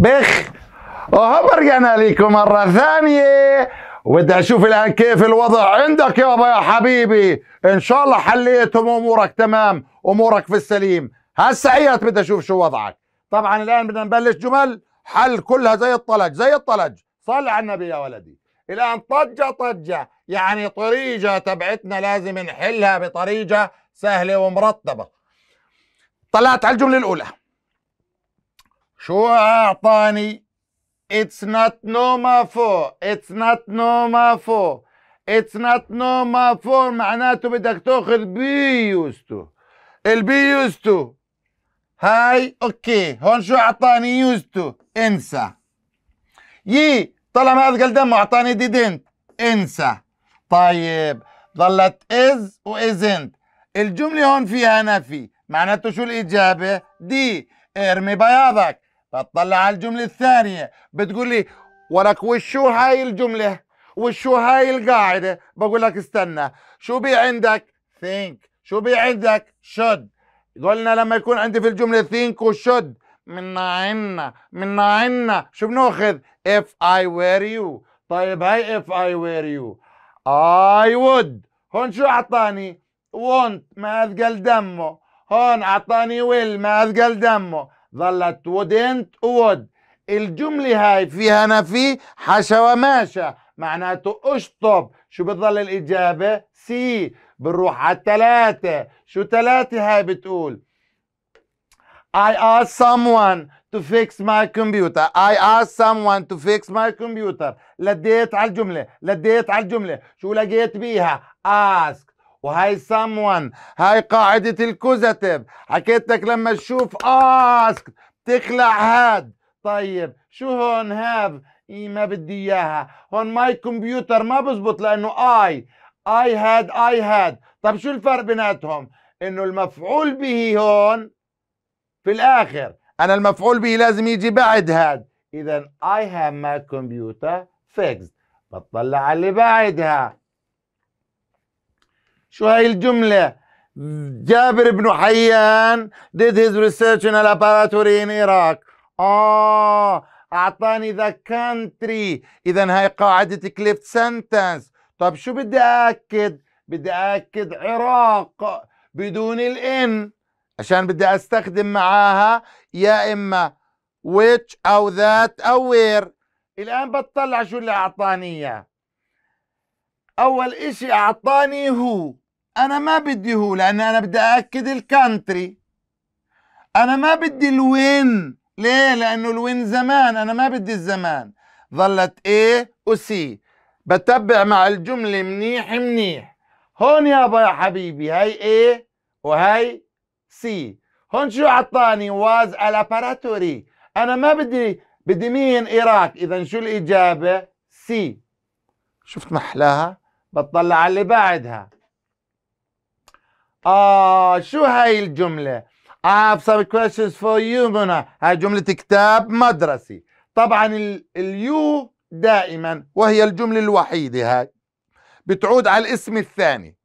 بخ اهو رجعنا ليكم مره ثانيه وبدي اشوف الان كيف الوضع عندك يابا يا حبيبي ان شاء الله حليتهم امورك تمام امورك في السليم هسا عيات بدي اشوف شو وضعك طبعا الان بدنا نبلش جمل حل كلها زي الطلج زي الطلج صلي على النبي يا ولدي الان طجه طجه يعني طريجة تبعتنا لازم نحلها بطريقه سهله ومرتبه طلعت على الجمله الاولى شو أعطاني؟ It's not normal for It's not normal for It's not normal for معناته بدك تاخذ بي يوستو البي يوستو هاي اوكي هون شو اعطاني يوستو انسى يي طلع هذا قال دمه اعطاني ديدنت انسى طيب ظلت از وازنت الجمله هون فيها نفي معناته شو الاجابه دي ارمي بياضك بتطلع على الجملة الثانية بتقول لي ولك وشو هاي الجملة وشو هاي القاعدة بقول لك استنى شو بي عندك think شو بي عندك should قلنا لما يكون عندي في الجملة think وشد من عنا من عنا شو بناخذ if I were you طيب هاي if I were you I would هون شو اعطاني want ما اثقل دمه هون اعطاني will ما اثقل دمه ظلت ودنت would الجملة هاي فيها نفي حشا وماشا معناته اشطب شو بتظل الإجابة سي بنروح على التلاتة شو تلاتة هاي بتقول I asked someone to fix my computer I asked someone to fix my computer لديت على الجملة لديت على الجملة شو لقيت بيها ask وهي someone هاي قاعدة الكوزاتيف حكيت لك لما تشوف asked بتخلع هاد طيب شو هون هاف اي ما بدي إياها هون ماي كمبيوتر ما بزبط لأنه I I had I had طيب شو الفرق بيناتهم إنه المفعول به هون في الآخر أنا المفعول به لازم يجي بعد هاد إذا I have my computer fixed بطلع على اللي بعدها شو هاي الجملة جابر بن حيان did his research in a laboratory in Iraq آه أعطاني the country إذا هاي قاعدة كليفت سنتنس طب شو بدي أكد بدي أكد عراق بدون الإن عشان بدي أستخدم معاها يا إما which أو that أو where الآن بتطلع شو اللي أعطاني إياه أول إشي أعطاني هو انا ما بدي هو لان انا بدي اكد الكانتري انا ما بدي الوين ليه لانه الوين زمان انا ما بدي الزمان ظلت ايه وسي بتبع مع الجمله منيح منيح هون يابا يا حبيبي هاي ايه وهاي سي هون شو عطاني واز الاباراتوري انا ما بدي بدي مين ايراك اذا شو الاجابه سي شفت محلاها بتطلع على اللي بعدها آه شو هاي الجملة I have some questions for you منى هاي جملة كتاب مدرسي طبعا اليو دائما وهي الجملة الوحيدة هاي بتعود على الاسم الثاني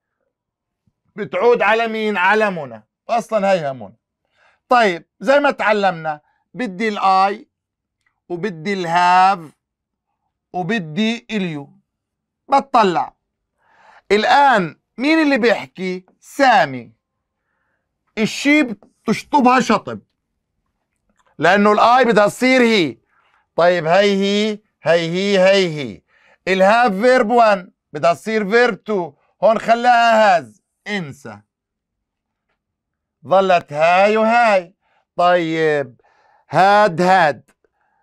بتعود على مين على منى اصلا هيها منى طيب زي ما تعلمنا بدي الاي وبدي الهاف وبدي اليو بتطلع الان مين اللي بيحكي سامي الشيب تشطبها شطب لانه الاي بدها تصير هي طيب هي هي هي هي هي هي الهاف فيرب 1 بدها تصير فيرب 2 هون خلاها هاز انسى ظلت هاي وهاي طيب هاد هاد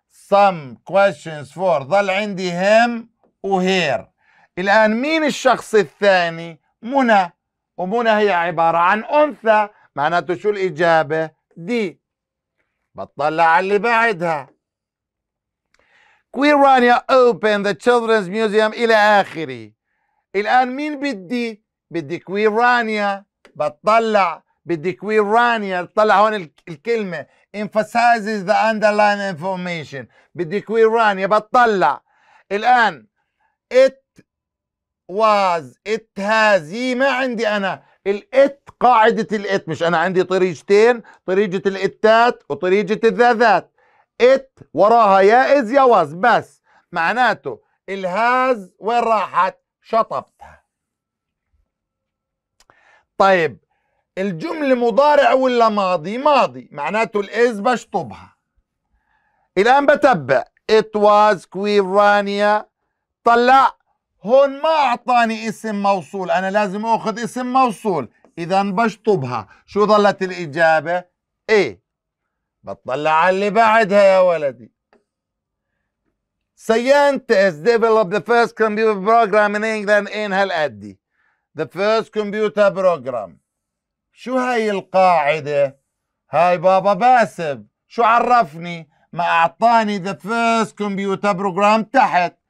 some questions for ظل عندي هم وهير الآن مين الشخص الثاني؟ منى ومنى هي عبارة عن أنثى معناته شو الإجابة دي بطلع على اللي بعدها كويرانيا open the children's museum إلى آخره الآن مين بدي بدي كويرانيا بطلع بدي كويرانيا طلع هون الكلمة emphasizes the underlying information بدي كويرانيا بطلع الآن it واز ات هازي ما عندي انا الات قاعدة الات مش انا عندي طريقتين طريقة الاتات وطريقة الذاذات ات وراها يا از يا واز بس معناته الهاز وين راحت شطبتها طيب الجملة مضارع ولا ماضي ماضي معناته الاز بشطبها الان بتبع it was كويرانيا طلع هون ما أعطاني اسم موصول أنا لازم أخذ اسم موصول إذا بشطبها شو ظلت الإجابة؟ إيه بطلع على اللي بعدها يا ولدي Scientists developed the first computer program in England in هالقدي The first computer program شو هاي القاعدة؟ هاي بابا باسب شو عرفني؟ ما أعطاني the first computer program تحت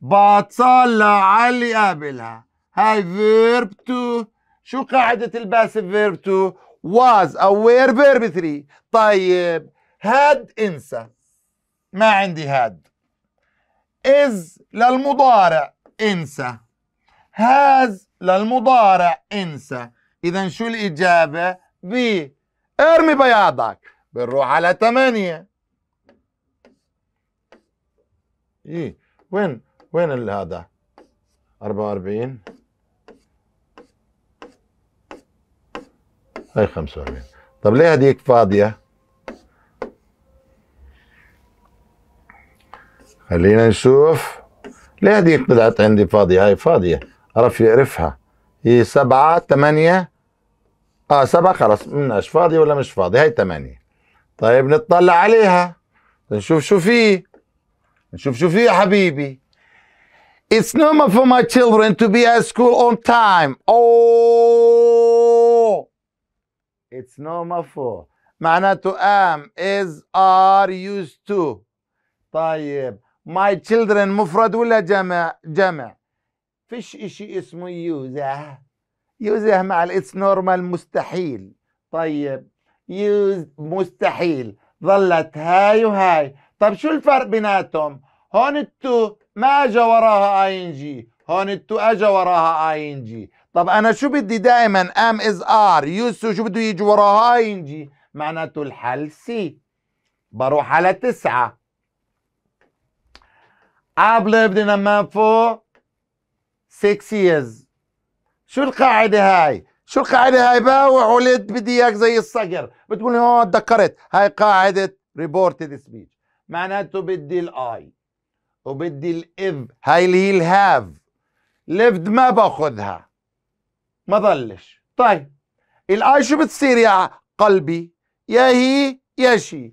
بطلع اللي قبلها هاي فيرب تو شو قاعدة الباسف فيرب تو was أو وير فيرب 3 طيب هاد انسى ما عندي هاد is للمضارع انسى has للمضارع انسى إذا شو الإجابة ب ارمي بياضك بنروح على ثمانية إيه وين وين هذا 44 هاي 45 طب ليه هذيك فاضية خلينا نشوف ليه هذيك طلعت عندي فاضية هاي فاضية عرف يعرفها هي سبعة ثمانية اه سبعة خلص مناش فاضية ولا مش فاضية هاي ثمانية طيب نطلع عليها نشوف شو فيه نشوف شو فيه يا حبيبي It's normal for my children to be at school on time. Oh, it's normal for. معناته am is are used to. طيب my children مفرد ولا جمع؟ جمع. فيش اشي اسمه يوزه. يوزه مع it's normal مستحيل. طيب يوز مستحيل. ظلت هاي وهاي. طب شو الفرق بيناتهم؟ هون التو ما اجى وراها اي ان جي هون التو اجى وراها اي ان جي طب انا شو بدي دائما ام از ار يوز شو بده يجي وراها اي ان جي معناته الحل سي بروح على تسعة I've lived in Amman for six years شو القاعدة هاي؟ شو القاعدة هاي باوع ولد بدي اياك زي الصقر بتقول لي اه تذكرت هاي قاعدة reported سبيتش معناته بدي الاي وبدي الاذ هاي اللي هي الهاف ليفد ما باخذها ما ضلش طيب الآي شو بتصير يا قلبي يا هي يا شي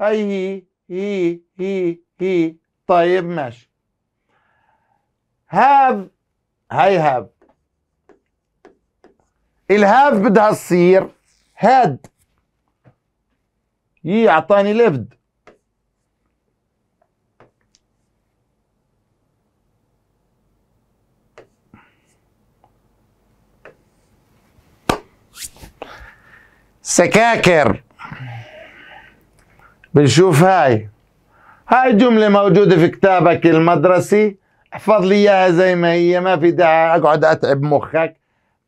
هاي هي هي هي هي طيب ماشي هاف هاي هاف الهاف بدها تصير هاد يي اعطاني ليفد سكاكر بنشوف هاي هاي جملة موجودة في كتابك المدرسي احفظ لي اياها زي ما هي ما في داعي اقعد اتعب مخك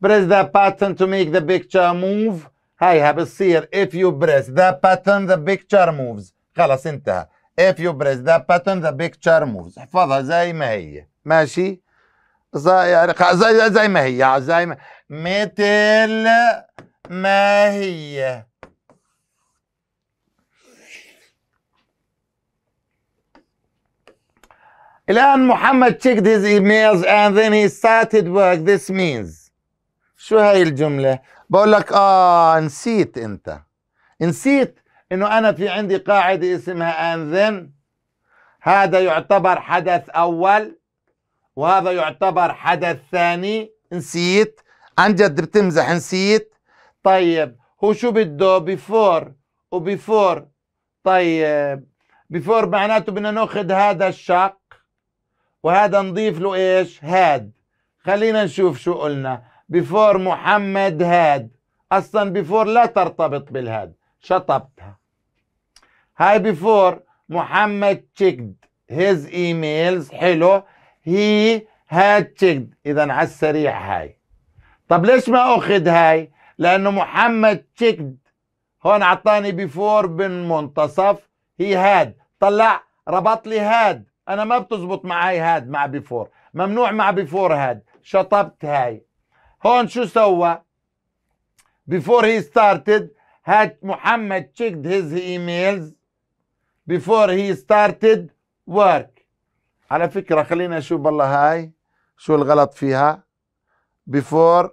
press the button to make the picture move هايها بتصير if you press the button the picture moves خلص انتهى if you press the button the picture moves احفظها زي ما هي ماشي زي زي, زي ما هي زي ما مثل ما هي الآن محمد checked his emails and then he started work this means شو هاي الجملة؟ بقول لك آه نسيت أنت نسيت إنه أنا في عندي قاعدة اسمها and then هذا يعتبر حدث أول وهذا يعتبر حدث ثاني نسيت عن جد بتمزح نسيت طيب هو شو بده بفور وبفور طيب بفور معناته بدنا ناخذ هذا الشق وهذا نضيف له ايش هاد خلينا نشوف شو قلنا بفور محمد هاد اصلا بفور لا ترتبط بالهاد شطبتها هاي بفور محمد تشيكد هيز ايميلز حلو هي هاد تشيكد اذا على السريع هاي طب ليش ما اخذ هاي لأنه محمد تشيكد هون أعطاني بفور بالمنتصف هي هاد طلع ربط لي هاد أنا ما بتزبط معي هاد مع بفور ممنوع مع بفور هاد شطبت هاي هون شو سوى before he started هاد محمد checked his emails before he started work على فكرة خلينا نشوف بالله هاي شو الغلط فيها before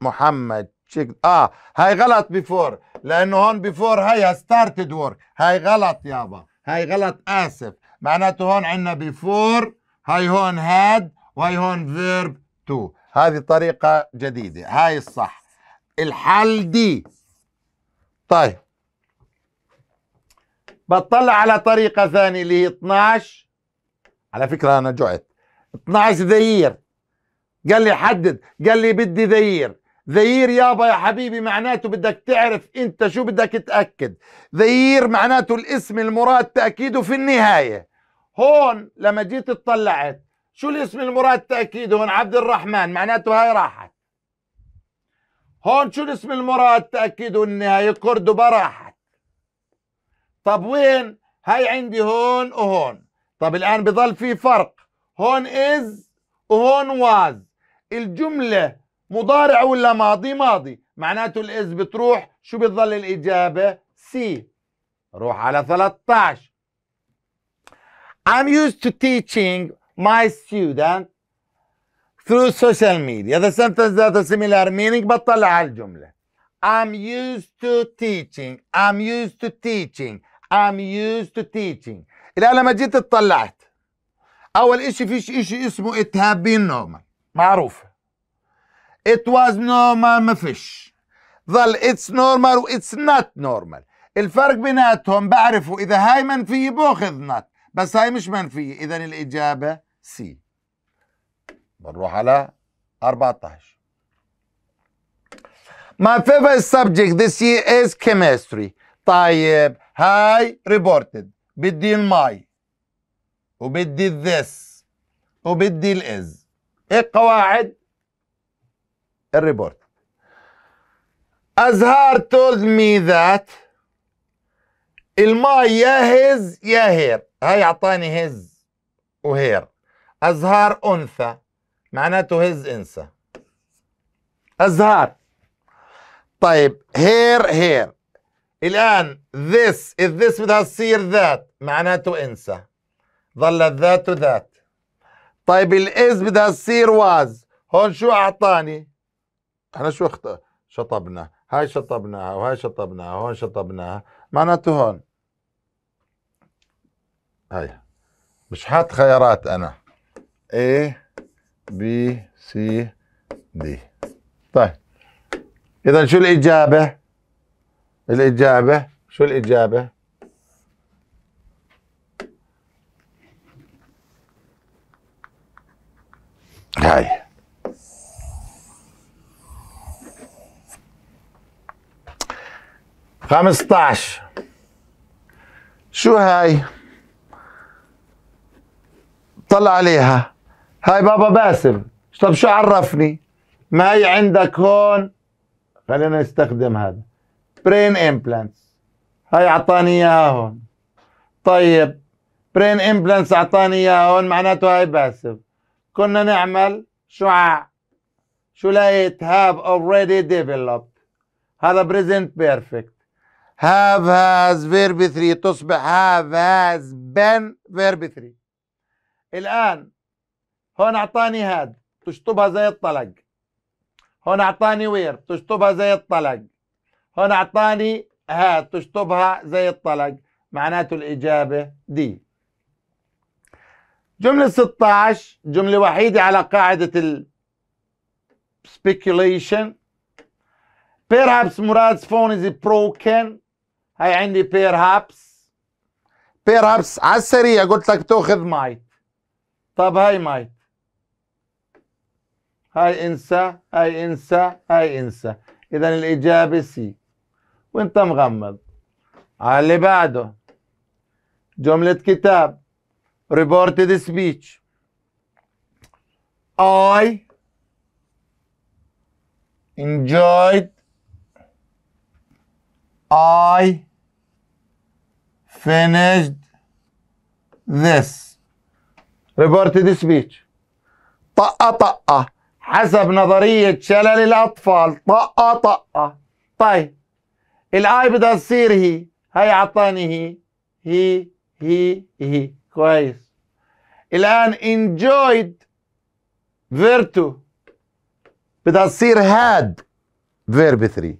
محمد شيك اه هاي غلط بيفور لانه هون بيفور هاي ستارتد ورك هاي غلط يابا هاي غلط اسف معناته هون عندنا بيفور هاي هون هاد وهي هون فيرب تو هذه طريقة جديدة هاي الصح الحل دي طيب بطلع على طريقة ثانية اللي هي 12 على فكرة أنا جعت 12 ذير قال لي حدد قال لي بدي ذير ذيير يابا يا حبيبي معناته بدك تعرف انت شو بدك تأكد ذيير معناته الاسم المراد تأكيده في النهاية هون لما جيت اطلعت شو الاسم المراد تأكيده هون عبد الرحمن معناته هاي راحت هون شو الاسم المراد تأكيده النهاية كردوبا راحت طب وين هاي عندي هون وهون طب الآن بضل في فرق هون از وهون واز الجملة مضارع ولا ماضي ماضي معناته الاز بتروح شو بتظل الاجابه سي روح على 13 I'm used to teaching my student through social media the sentence that has similar meaning بطلع على الجمله I'm used to teaching I'm used to teaching I'm used to teaching الآن لما جيت اطلعت أول إشي فيش إشي اسمه إتهاب normal معروفه It was normal ما فيش ظل it's normal و it's not normal الفرق بيناتهم بعرفوا إذا هاي منفية باخذ not بس هاي مش منفية إذا الإجابة سي بنروح على 14 My favorite subject this year is chemistry طيب هاي reported بدي الماي وبدي الذس وبدي الإز إيه القواعد الريبورت أزهار told me that الماي يا يهير يا هير هاي أعطاني هز وهير أزهار أنثى معناته هز أنثى أزهار طيب هير هير الآن this if this بدها تصير ذات معناته أنثى ظلت ذات وذات طيب الإز بدها تصير واز هون شو أعطاني احنا شو شطبنا هاي شطبناها وهاي شطبناها وهون شطبناها معناته هون هاي مش حاط خيارات انا A B C D طيب اذا شو الاجابه الاجابه شو الاجابه هاي 15 شو هاي طلع عليها هاي بابا باسم طب شو عرفني ما هي عندك هون خلينا نستخدم هذا برين امبلانتس هاي اعطاني اياها هون طيب برين امبلانتس اعطاني اياها هون معناته هاي باسف كنا نعمل شعاع شو لقيت هاف اوريدي ديفلوبد هذا بريزنت بيرفكت have has verb 3 تصبح have has been verb 3 الآن هون أعطاني had تشطبها زي الطلق هون أعطاني where تشطبها زي الطلق هون أعطاني had تشطبها زي الطلق معناته الإجابة دي جملة 16 جملة وحيدة على قاعدة ال speculation Perhaps Murad's phone is broken هي عندي بير هابس بير هابس على السريع قلت لك بتاخذ مايت طب هاي مايت هاي انسى هاي انسى هاي انسى اذا الاجابه سي وانت مغمض على اللي بعده جمله كتاب ريبورتد سبيتش I enjoyed I finished this reported speech طقة طقة حسب نظرية شلل الأطفال طقة طقة طيب الآي بدها تصير هي هي عطاني هي هي هي هي كويس الآن enjoyed virtue بدها تصير had فيرب 3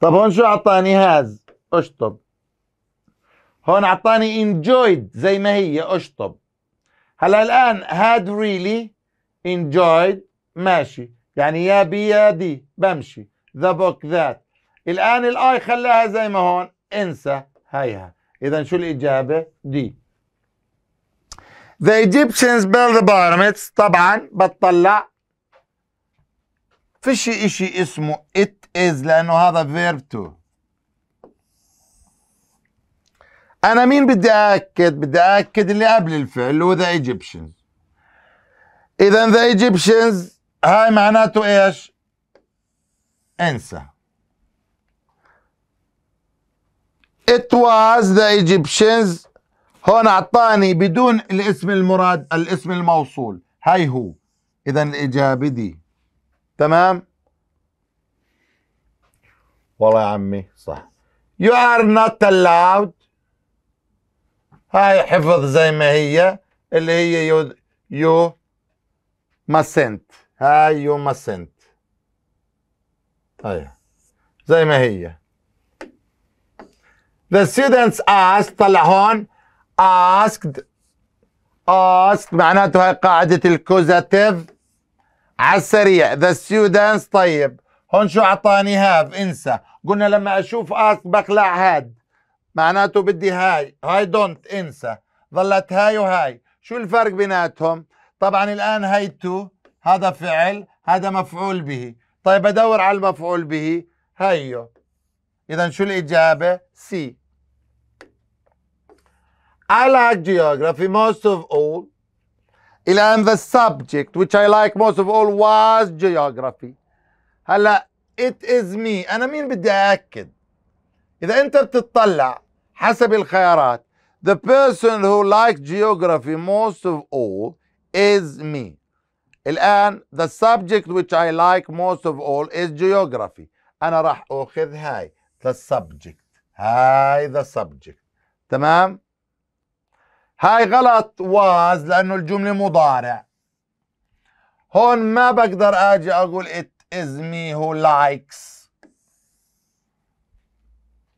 طب هون شو اعطاني هاز اشطب هون اعطاني enjoyed زي ما هي اشطب هلا الان had really enjoyed ماشي يعني يا بي يا دي بمشي ذا بوك ذات الان الاي خلاها زي ما هون انسى هيها اذا شو الاجابه دي The Egyptians built the pyramids طبعا بتطلع فيش اشي اسمه it is لانه هذا verb to انا مين بدي اكد بدي اكد اللي قبل الفعل اللي هو ذا ايجيبشنز اذا ذا ايجيبشنز هاي معناته ايش انسى it was the Egyptians هون اعطاني بدون الاسم المراد الاسم الموصول هاي هو اذا الاجابه دي تمام والله يا عمي صح you are not allowed هاي حفظ زي ما هي اللي هي يو يو مسنت هاي يو مسنت طيب زي ما هي The students asked طلع هون asked asked معناته هاي قاعدة الكوزاتيف على السريع The students طيب هون شو أعطاني هاف انسى قلنا لما أشوف asked بخلع هاد معناته بدي هاي هاي دونت انسى ظلت هاي وهاي شو الفرق بيناتهم طبعا الآن هاي تو هذا فعل هذا مفعول به طيب بدور على المفعول به هيو إذا شو الإجابة سي I like geography most of all الآن the subject which I like most of all was geography هلا it is me أنا مين بدي أأكد إذا أنت بتطلع حسب الخيارات The person who likes geography most of all is me الآن the subject which I like most of all is geography أنا راح أخذ هاي the subject هاي the subject تمام هاي غلط was لأنه الجملة مضارع هون ما بقدر أجي أقول it is me who likes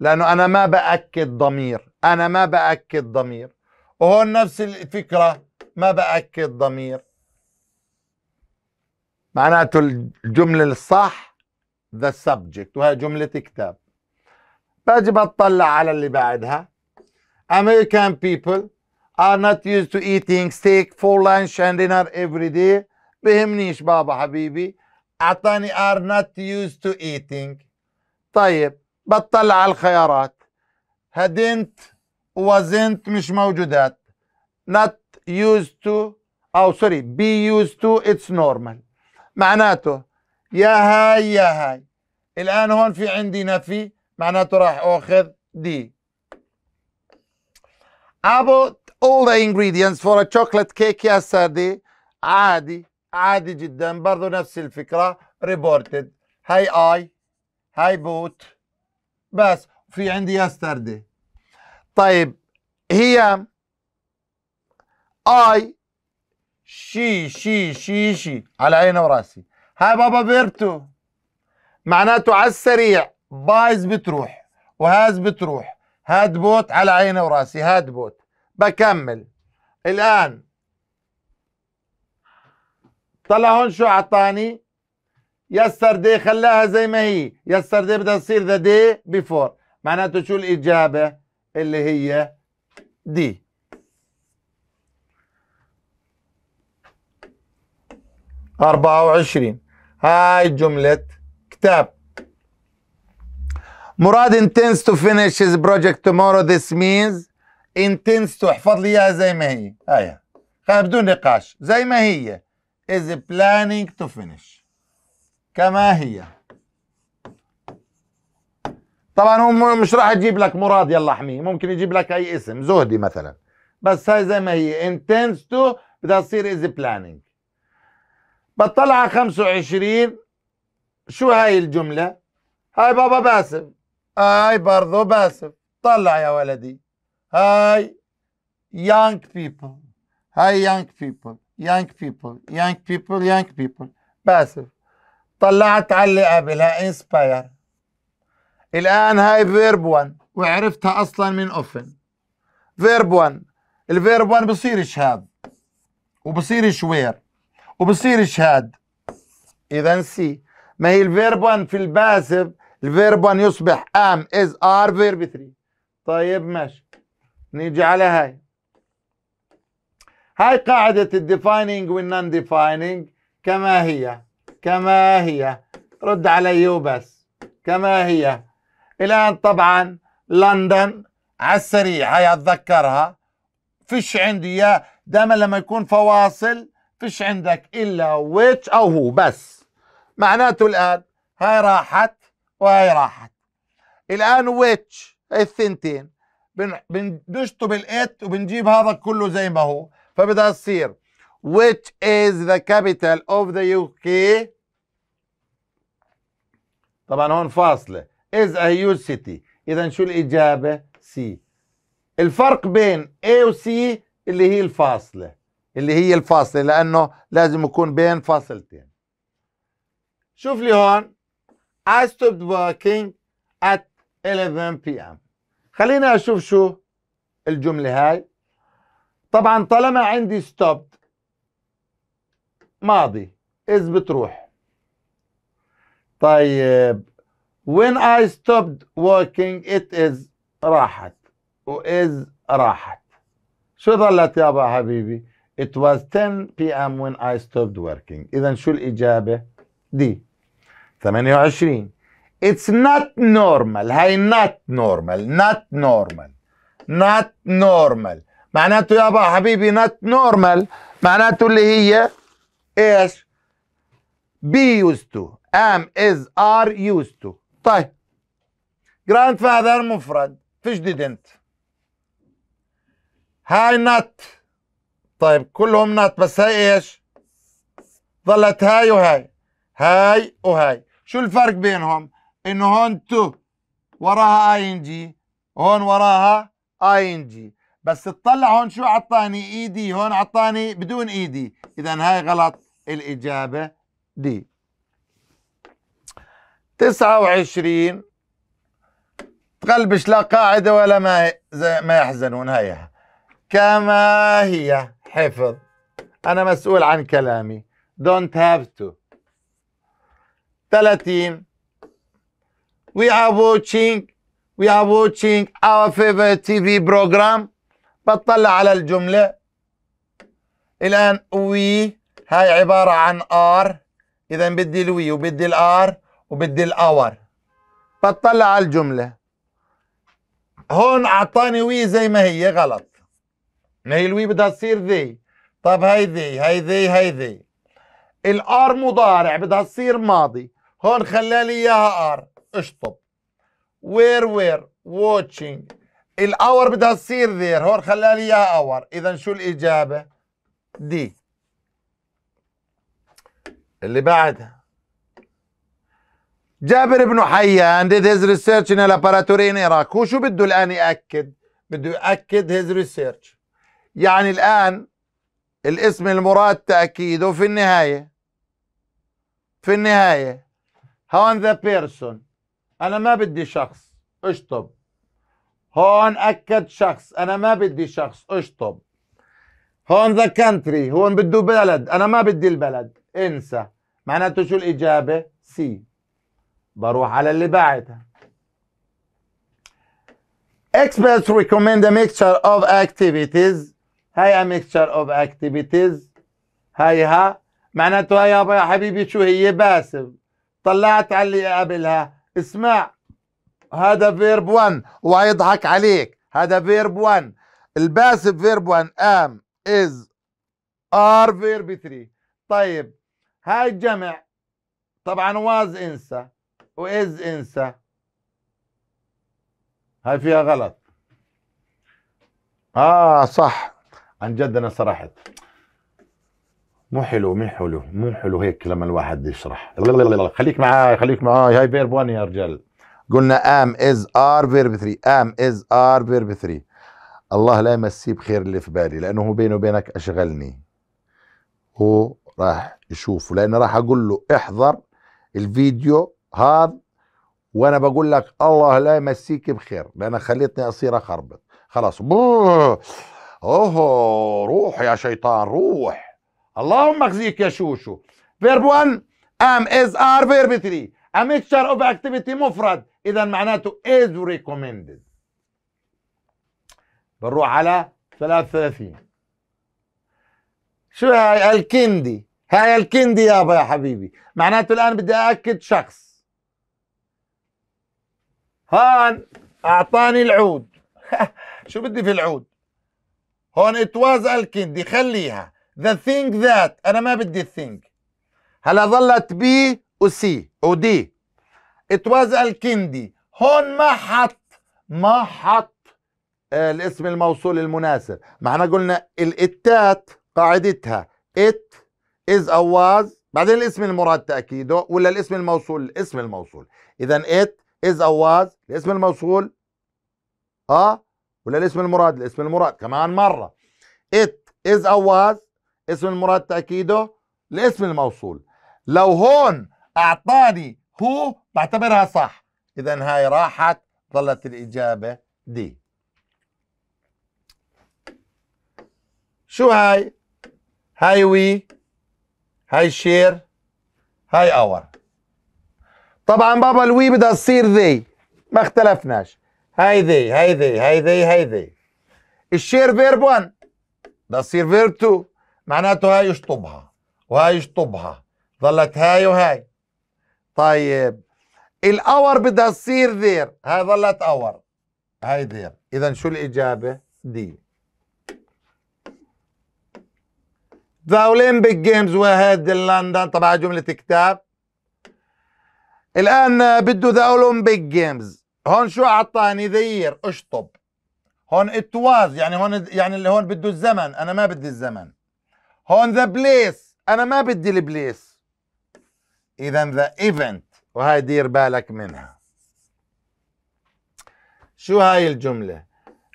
لانه انا ما باكد ضمير انا ما باكد ضمير وهون نفس الفكره ما باكد ضمير معناته الجمله الصح ذا سبجكت وهي جمله كتاب باجي بطلع على اللي بعدها American people are not used to eating steak for lunch and dinner every day بهمنيش بابا حبيبي اعطاني are not used to eating طيب بتطلع على الخيارات هدنت وزنت مش موجودات not used to أو سوري be used to it's normal معناته يا هاي يا هاي الآن هون في عندي نفي معناته راح أخذ دي about all the ingredients for a chocolate cake yesterday عادي عادي جدا برضو نفس الفكرة reported هاي اي هاي بوت بس في عندي يستردي طيب هي اي شي شي شي شي على عيني وراسي هاي بابا بيرتو معناته على السريع بايز بتروح وهاز بتروح هاد بوت على عيني وراسي هاد بوت بكمل الان طلع هون شو اعطاني يسر دي خلاها زي ما هي يسر دي بدها تصير ذا دي بيفور معناته شو الإجابة اللي هي دي أربعة وعشرين هاي جملة كتاب مراد intends to finish his project tomorrow this means intends to احفظ لي اياها زي ما هي هاي بدون نقاش زي ما هي is planning to finish كما هي طبعا هو مش راح يجيب لك مراد يلا حميه ممكن يجيب لك اي اسم زهدي مثلا بس هاي زي ما هي intends to بدها تصير is planning بطلع على 25 شو هاي الجملة هاي بابا باسم هاي برضو باسم طلع يا ولدي هاي young people هاي young people young people young people young people باسف طلعت على اللي قبلها انسباير الآن هاي فيرب 1 وعرفتها أصلا من أوفن فيرب 1 الفيرب 1 بصير شهاب وبصير شوير وبصير شهاد إذا سي ما هي الفيرب 1 في الباسف الفيرب 1 يصبح ام از ار فيرب 3 طيب ماشي نيجي على هاي هاي قاعدة الديفايننج والنون ديفايننج كما هي كما هي رد علي وبس كما هي الان طبعا لندن على السريع هاي اتذكرها فيش عندي اياه دائما لما يكون فواصل فيش عندك الا ويتش او هو بس معناته الان هاي راحت وهاي راحت الان ويتش الثنتين بنشطب الات وبنجيب هذا كله زي ما هو فبدها تصير which is the capital of the UK طبعا هون فاصله از a huge سيتي اذا شو الاجابه سي الفرق بين A و C اللي هي الفاصله اللي هي الفاصله لانه لازم يكون بين فاصلتين شوف لي هون I stopped working at 11 p.m. خليني اشوف شو الجمله هاي طبعا طالما عندي stopped ماضي إذ بتروح طيب when I stopped working it is راحت و is راحت شو ظلت يابا حبيبي it was 10 p.m. when I stopped working إذا شو الإجابة دي 28 it's not normal هاي not normal not normal not normal معناته يابا حبيبي not normal معناته اللي هي ايش be used to am is are used to طيب grandfather مفرد فيش didn't هاي not طيب كلهم not بس هاي ايش ظلت هاي وهاي هاي وهاي شو الفرق بينهم انه هون تو وراها اي ان جي هون وراها اي ان جي بس تطلع هون شو عطاني اي e دي هون عطاني بدون اي e دي اذا هاي غلط الاجابه دي تسعة وعشرين تقلبش لا قاعدة ولا ما ما يحزنون هيها كما هي حفظ أنا مسؤول عن كلامي don't have to 30 we are watching we are watching our favorite TV program بطلع على الجملة الآن we هاي عبارة عن are اذا بدي الوي وبدي الار وبدي الاور بطلع على الجمله هون اعطاني وي زي ما هي غلط ما هي الوي بدها تصير ذي طب هي ذي هي ذي هي ذي الار مضارع بدها تصير ماضي هون خلالي اياها ار اشطب وير وير واتشينج الاور بدها تصير ذير هون خلالي اياها اور اذا شو الاجابه دي اللي بعدها جابر بن حيان did his research in a laboratory in Iraq هو شو بده الآن يأكد بده يأكد his research يعني الآن الاسم المراد تأكيده في النهاية في النهاية هون ذا بيرسون أنا ما بدي شخص اشطب هون أكد شخص أنا ما بدي شخص اشطب هون ذا كانتري هون بده بلد أنا ما بدي البلد انسى معناته شو الإجابة سي بروح على اللي بعدها Experts recommend a mixture of activities هاي a mixture of activities هايها معناته هاي يا حبيبي شو هي باسف طلعت على اللي قبلها اسمع هذا فيرب 1 وهيضحك عليك هذا فيرب 1 الباسف فيرب 1 ام از ار فيرب 3 طيب هاي الجمع طبعا واز انسى واز انسى هاي فيها غلط اه صح عن جد انا سرحت مو حلو مو حلو مو حلو هيك لما الواحد يشرح خليك معاي خليك معاي هاي فيرب 1 يا رجال قلنا ام از ار فيرب 3 ام از ار فيرب 3 الله لا يمسيه بخير اللي في بالي لانه هو بيني وبينك اشغلني هو راح يشوفه لان راح اقول له احضر الفيديو هذا وانا بقول لك الله لا يمسيك بخير لان خليتني اصير اخربط خلاص اوه روح يا شيطان روح اللهم اخزيك يا شوشو فيرب 1 ام از ار فيرب 3 ا ميكشر اوف اكتيفيتي مفرد اذا معناته از ريكومندد بنروح على 33 شو هاي الكندي هاي الكندي يابا يا حبيبي معناته الآن بدي أأكد شخص هون أعطاني العود شو بدي في العود هون اتواز الكندي خليها ذا ثينك ذات أنا ما بدي الثينك هلا ظلت بي وسي ودي اتواز الكندي هون ما حط ما حط آه، الاسم الموصول المناسب معنا قلنا الاتات قاعدتها it is a was بعدين الاسم المراد تأكيده ولا الاسم الموصول الاسم الموصول إذا it is a was الاسم الموصول أه ولا الاسم المراد الاسم المراد كمان مرة it is a was اسم المراد تأكيده الاسم الموصول لو هون أعطاني هو بعتبرها صح إذا هاي راحت ظلت الإجابة دي شو هاي هاي وي هاي شير هاي اور طبعا بابا الوي بدها تصير ذي ما اختلفناش هاي ذي هاي ذي هاي ذي هاي ذي الشير فيرب 1 بدها تصير فيرب 2 معناته هاي يشطبها وهاي يشطبها ظلت هاي وهاي طيب الاور بدها تصير ذير هاي ظلت اور هاي ذير اذا شو الاجابه دي ذا اولمبيك جيمز وهاد لندن طبعا جملة كتاب الآن بده ذا اولمبيك جيمز هون شو أعطاني ذير اشطب هون اتواز يعني هون يعني اللي هون بده الزمن أنا ما بدي الزمن هون ذا بليس أنا ما بدي البليس إذا ذا ايفنت وهي دير بالك منها شو هاي الجملة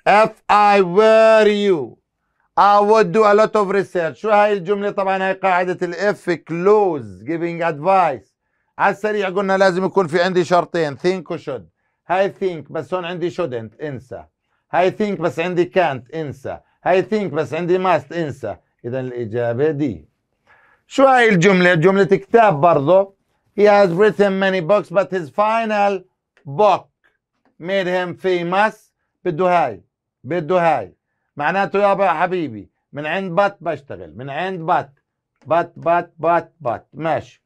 if I were you I would do a lot of research شو هاي الجملة طبعا هاي قاعدة الاف close giving advice على السريع قلنا لازم يكون في عندي شرطين think و should هاي think بس هون عندي shouldn't انسى هاي think بس عندي can't انسى هاي think بس عندي must انسى إذا الإجابة دي شو هاي الجملة جملة كتاب برضه He has written many books but his final book made him famous بده هاي بده هاي معناته يابا يا حبيبي من عند بط بشتغل من عند بط بط بط بط بط ماشي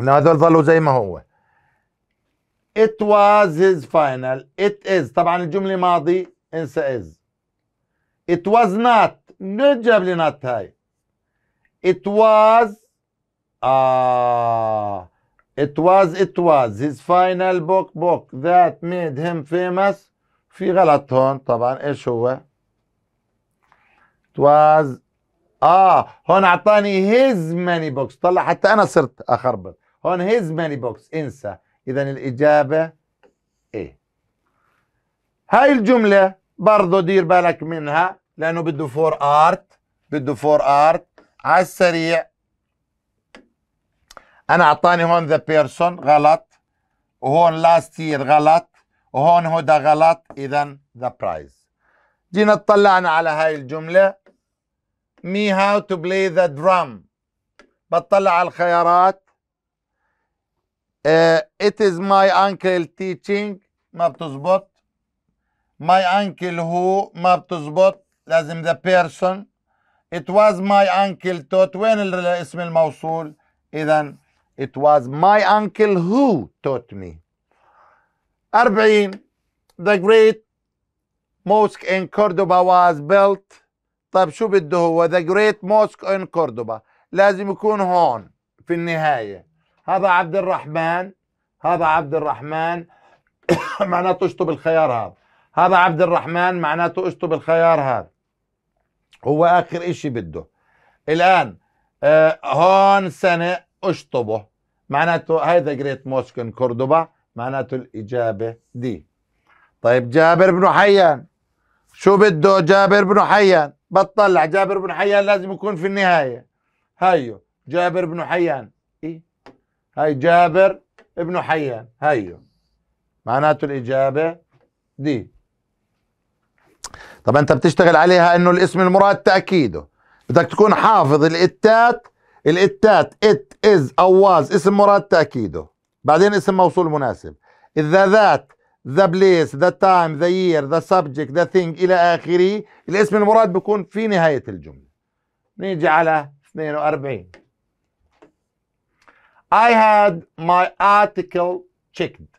هذول ظلوا زي ما هو it was his final it is طبعا الجمله ماضي انسى is it was not جاب لي not هاي it was آه it was it was his final book book that made him famous في غلط هون طبعا ايش هو It was اه هون اعطاني his many books طلع حتى انا صرت اخربط هون his many books انسى اذا الاجابه ايه هاي الجمله برضه دير بالك منها لانه بده فور ارت بده فور ارت على السريع انا اعطاني هون ذا بيرسون غلط وهون لاست يير غلط وهون هدى غلط اذا ذا برايز جينا اطلعنا على هاي الجمله me how to play the drum بطلع على الخيارات uh, it is my uncle teaching ما بتزبط my uncle who ما بتزبط لازم the person it was my uncle taught وين الاسم الموصول اذا it was my uncle who taught me 40 the great mosque in Cordoba was built طيب شو بده هو ذا جريت موسك ان كوردوبا لازم يكون هون في النهايه هذا عبد الرحمن هذا عبد الرحمن معناته اشطب الخيار هذا هذا عبد الرحمن معناته اشطب الخيار هذا هو اخر اشي بده الان آه هون سنه اشطبه معناته هيدا جريت موسكن كوردوبا معناته الاجابه دي طيب جابر بن حيان شو بده جابر بن حيان بتطلع جابر بن حيان لازم يكون في النهاية هيو جابر بن حيان إيه؟ هاي جابر ابن حيان هيو معناته الإجابة دي طب أنت بتشتغل عليها أنه الاسم المراد تأكيده بدك تكون حافظ الإتات الإتات إت إز أو واز اسم مراد تأكيده بعدين اسم موصول مناسب الذات ذا بليس ذا تايم ذا يير ذا سبجكت ذا ثينج الى اخره الاسم المراد بيكون في نهايه الجمله نيجي على 42 I had my article checked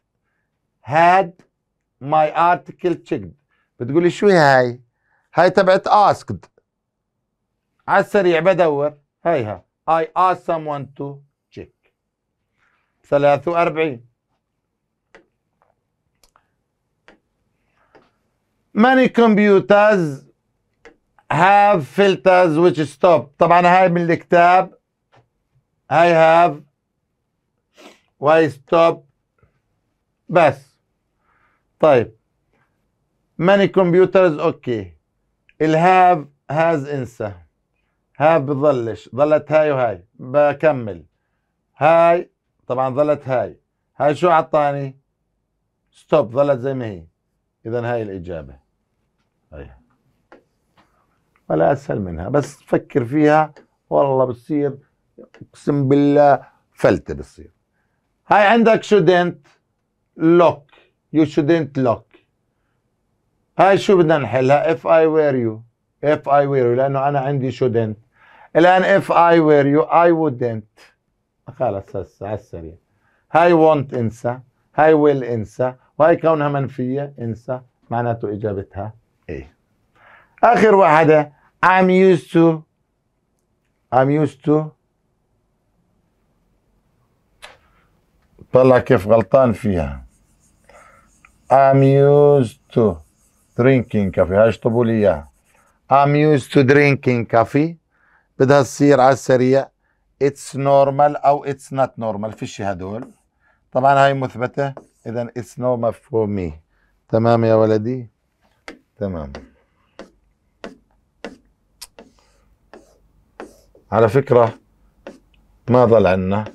had my article checked بتقولي شو هاي هاي تبعت asked على السريع بدور هيها I asked someone to check 43 many computers have filters which stop طبعا هاي من الكتاب هاي have why stop بس طيب many computers اوكي have هاز انسى have بضلش ظلت هاي وهاي بكمل هاي طبعا ظلت هاي هاي شو اعطاني ستوب ظلت زي ما هي اذا هاي الاجابه ايوه ولا اسهل منها بس تفكر فيها والله بتصير اقسم بالله فلته بتصير هاي عندك شودنت لوك يو شودنت لوك هاي شو بدنا نحلها اف اي وير يو اف اي وير يو لانه انا عندي شودنت الان اف اي وير يو اي وودنت خلص هسه على السريع هاي وونت انسى هاي ويل انسى وهي كونها منفيه انسى معناته اجابتها اخر واحده I'm used to I'm used to طلع كيف غلطان فيها I'm used to drinking coffee هاي اشطبوا لي اياها I'm used to drinking coffee بدها تصير على السريع it's normal او it's not normal فيش هدول طبعا هاي مثبته اذا it's normal for مي تمام يا ولدي تمام على فكرة ما ظل عنا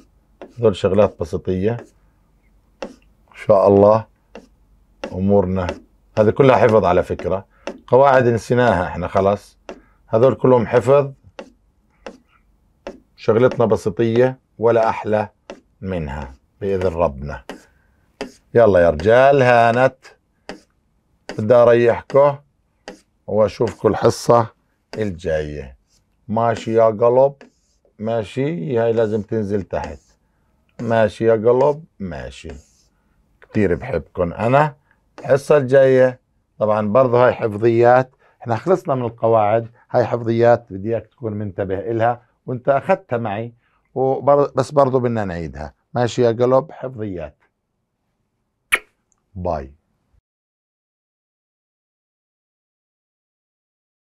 هذول شغلات بسيطية إن شاء الله أمورنا هذه كلها حفظ على فكرة قواعد نسيناها احنا خلاص هذول كلهم حفظ شغلتنا بسيطية ولا أحلى منها بإذن ربنا يلا يا رجال هانت بدي أريحكم وأشوفكم الحصة الجاية ماشي يا قلب ماشي هاي لازم تنزل تحت ماشي يا قلب ماشي كثير بحبكم انا الحصه الجايه طبعا برضه هاي حفظيات احنا خلصنا من القواعد هاي حفظيات بدي اياك تكون منتبه إلها وانت اخذتها معي بس برضه بدنا نعيدها ماشي يا قلب حفظيات باي